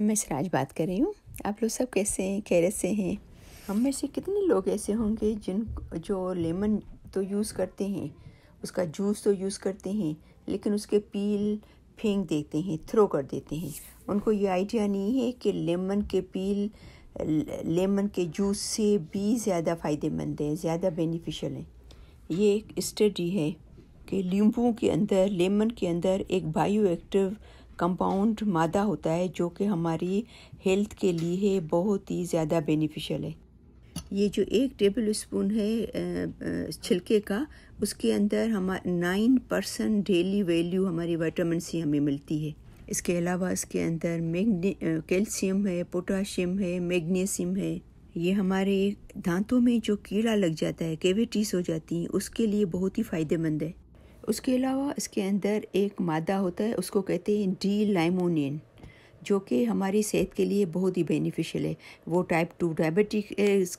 मैं सराज बात कर रही हूँ आप लोग सब कैसे हैं खैर से हैं हम में से कितने लोग ऐसे होंगे जिन जो लेमन तो यूज़ करते हैं उसका जूस तो यूज़ करते हैं लेकिन उसके पील फेंक देते हैं थ्रो कर देते हैं उनको ये आइडिया नहीं है कि लेमन के पील लेमन के जूस से भी ज़्यादा फ़ायदेमंद है ज़्यादा बेनिफिशियल है ये एक स्टडी है कि नींबू के अंदर लेमन के अंदर एक बायो एक्टिव कंपाउंड मादा होता है जो कि हमारी हेल्थ के लिए बहुत ही ज़्यादा बेनिफिशियल है ये जो एक टेबल स्पून है छिलके का उसके अंदर हम नाइन परसेंट डेली वैल्यू हमारी विटामिन सी हमें मिलती है इसके अलावा इसके अंदर मैग्ने कैल्शियम है पोटाशियम है मैग्नीशियम है ये हमारे दांतों में जो कीड़ा लग जाता है केविटीज़ हो जाती हैं उसके लिए बहुत ही फ़ायदेमंद है उसके अलावा इसके अंदर एक मादा होता है उसको कहते हैं डी लाइमोनियन जो कि हमारी सेहत के लिए बहुत ही बेनिफिशियल है वो टाइप टू डायबिटिक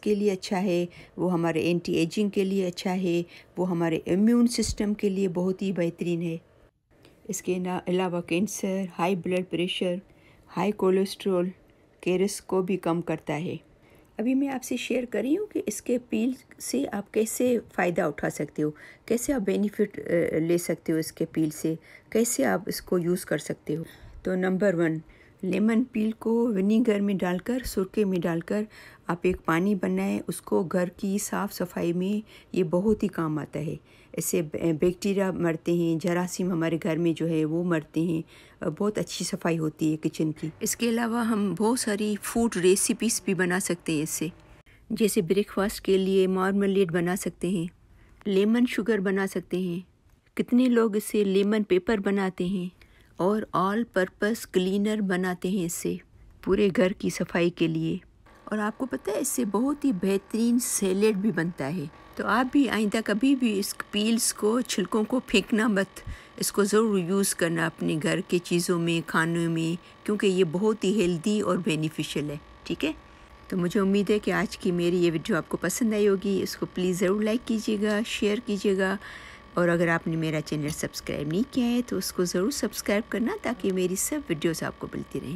के लिए अच्छा है वो हमारे एंटी एजिंग के लिए अच्छा है वो हमारे इम्यून सिस्टम के लिए बहुत ही बेहतरीन है इसके अलावा cancer high blood pressure high cholesterol के रिस्क को भी कम करता है अभी मैं आपसे शेयर कर रही हूँ कि इसके पील से आप कैसे फ़ायदा उठा सकते हो कैसे आप बेनिफिट ले सकते हो इसके पील से कैसे आप इसको यूज़ कर सकते हो तो नंबर वन लेमन पील को विनीगर में डालकर सुरके में डालकर आप एक पानी बनाएं उसको घर की साफ़ सफाई में ये बहुत ही काम आता है इससे बैक्टीरिया मरते हैं जरासीम हमारे घर में जो है वो मरते हैं बहुत अच्छी सफाई होती है किचन की इसके अलावा हम बहुत सारी फूड रेसिपीज़ भी बना सकते हैं इससे जैसे ब्रेकफास्ट के लिए मार्मलेट बना सकते हैं लेमन शुगर बना सकते हैं कितने लोग इसे लेमन पेपर बनाते हैं और ऑल पर्पस क्लीनर बनाते हैं इसे पूरे घर की सफाई के लिए और आपको पता है इससे बहुत ही बेहतरीन सैलेड भी बनता है तो आप भी आइंदा कभी भी इस पील्स को छिलकों को फेंकना मत इसको ज़रूर यूज़ करना अपने घर के चीज़ों में खानों में क्योंकि ये बहुत ही हेल्दी और बेनिफिशियल है ठीक है तो मुझे उम्मीद है कि आज की मेरी ये वीडियो आपको पसंद आई होगी इसको प्लीज़ ज़रूर लाइक कीजिएगा शेयर कीजिएगा और अगर आपने मेरा चैनल सब्सक्राइब नहीं किया है तो उसको ज़रूर सब्सक्राइब करना ताकि मेरी सब वीडियोस आपको मिलती रहें